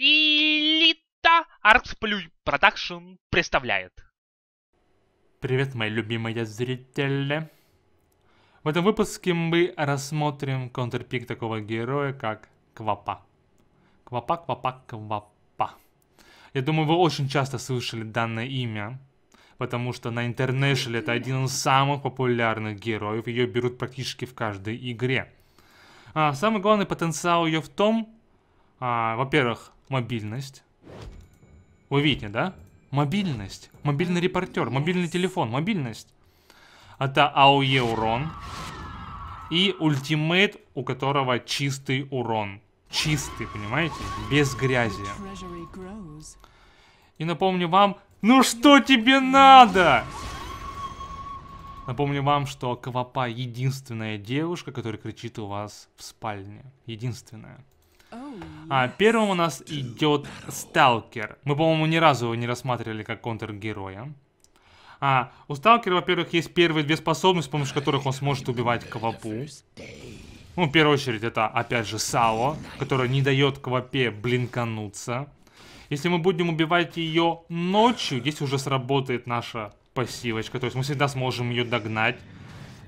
Элита Артсплюй Продакшн представляет. Привет, мои любимые зрители. В этом выпуске мы рассмотрим контрпик такого героя, как Квапа. Квапа, Квапа, Квапа. Я думаю, вы очень часто слышали данное имя, потому что на International это один из самых популярных героев, ее берут практически в каждой игре. А, самый главный потенциал ее в том, а, во-первых, Мобильность. Вы видите, да? Мобильность. Мобильный репортер, мобильный телефон, мобильность. Это АОЕ урон. И ультимейт, у которого чистый урон. Чистый, понимаете? Без грязи. И напомню вам... Ну что тебе надо? Напомню вам, что Кавапа единственная девушка, которая кричит у вас в спальне. Единственная. А, первым у нас идет Сталкер. Мы, по-моему, ни разу его не рассматривали как контргероя. А, у Сталкера, во-первых, есть первые две способности, с помощью которых он сможет убивать Квапу. Ну, в первую очередь, это, опять же, Сао, которая не дает Квапе блинкануться. Если мы будем убивать ее ночью, здесь уже сработает наша пассивочка. То есть мы всегда сможем ее догнать.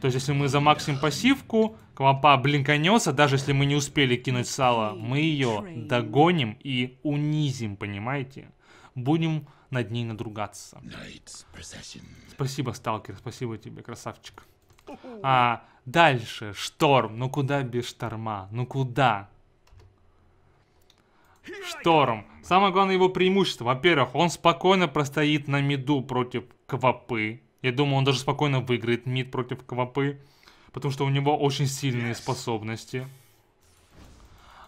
То есть если мы замаксим пассивку, Клопа блинканется, даже если мы не успели кинуть сало, мы ее догоним и унизим, понимаете? Будем над ней надругаться. Спасибо, сталкер, спасибо тебе, красавчик. А дальше, шторм, ну куда без шторма, ну куда? Шторм. Самое главное его преимущество. Во-первых, он спокойно простоит на миду против Квапы. Я думаю, он даже спокойно выиграет мид против Квапы потому что у него очень сильные способности.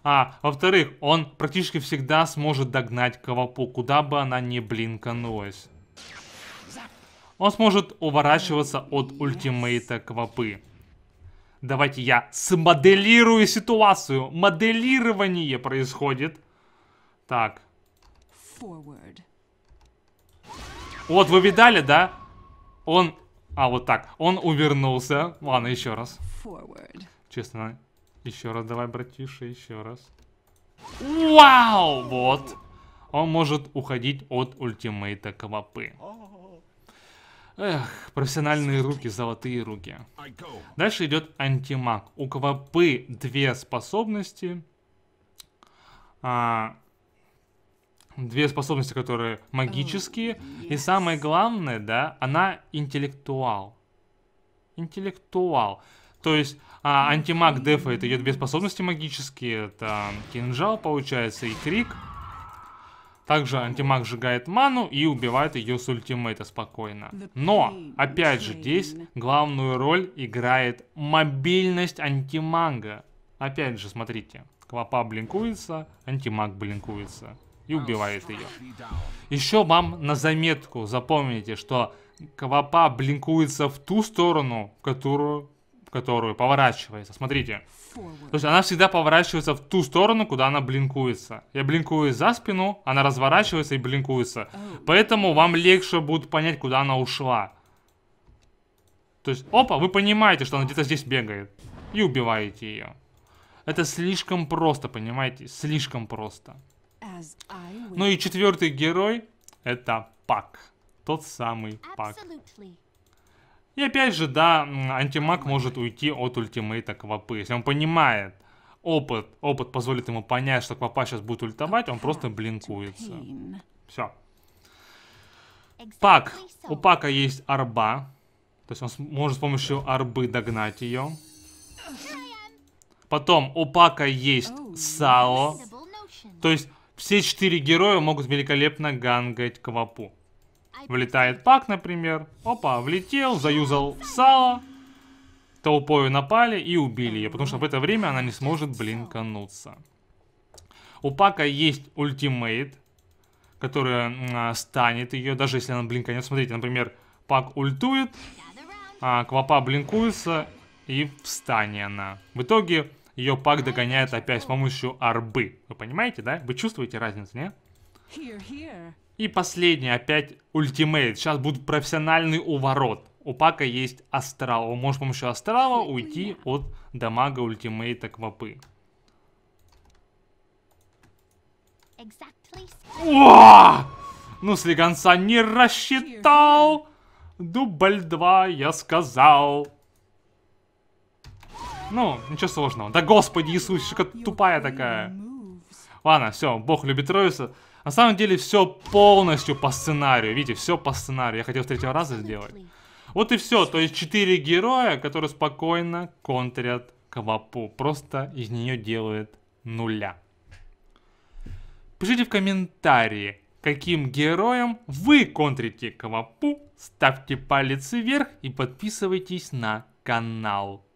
А, во-вторых, он практически всегда сможет догнать Кавапу, куда бы она ни блинканулась. Он сможет уворачиваться от ультимейта Квапы. Давайте я смоделирую ситуацию. Моделирование происходит. Так. Вот, вы видали, да? Он а, вот так. Он увернулся. Ладно, еще раз. Forward. Честно. Еще раз давай, братиша, еще раз. Вау! Вот. Он может уходить от ультимейта Квапы. Эх, профессиональные руки, золотые руки. Дальше идет антимаг. У Квапы две способности. А, две способности, которые магические. Oh, yes. И самое главное, да, она интеллектуал. Интеллектуал. То есть а, антимаг дефа это ее две способности магические. Это кинжал, получается, и крик. Также антимаг сжигает ману и убивает ее с ультимейта спокойно. Но, опять же, здесь главную роль играет мобильность антимага. Опять же, смотрите, квапа блинкуется, антимаг блинкуется и убивает ее. Еще вам на заметку запомните, что Квапа блинкуется в ту сторону, в которую, в которую поворачивается. Смотрите. То есть она всегда поворачивается в ту сторону, куда она блинкуется. Я блинкую за спину, она разворачивается и блинкуется. Поэтому вам легче будет понять, куда она ушла. То есть, опа, вы понимаете, что она где-то здесь бегает. И убиваете ее. Это слишком просто, понимаете? Слишком просто. Ну и четвертый герой это Пак. Тот самый Пак. И опять же, да, антимаг может уйти от ультимейта Квапы. Если он понимает опыт, опыт позволит ему понять, что Квапа сейчас будет ультовать, он просто блинкуется. Все. Пак. У Пака есть арба. То есть он может с помощью арбы догнать ее. Потом у Пака есть oh, сало. То есть все четыре героя могут великолепно гангать Квапу. Влетает Пак, например. Опа, влетел, заюзал Сало. Толпою напали и убили ее, потому что в это время она не сможет блинкануться. У Пака есть ультимейт, который э, а, станет ее, даже если она блинканет. Смотрите, например, Пак ультует, а Квапа блинкуется и встанет она. В итоге ее Пак догоняет опять с помощью арбы. Вы понимаете, да? Вы чувствуете разницу, не? И последний, опять ультимейт. Сейчас будет профессиональный уворот. У Пака есть астрал. Он может с помощью астрала уйти от дамага ультимейта Квапы. О! Ну, слегонца не рассчитал. Дубль 2, я сказал. Ну, ничего сложного. Да господи Иисус, что тупая такая. Ладно, все, бог любит Ройса. На самом деле все полностью по сценарию. Видите, все по сценарию. Я хотел в третьего раза сделать. Вот и все. То есть четыре героя, которые спокойно контрят Кавапу. Просто из нее делают нуля. Пишите в комментарии, каким героем вы контрите Кавапу. Ставьте палец вверх и подписывайтесь на канал.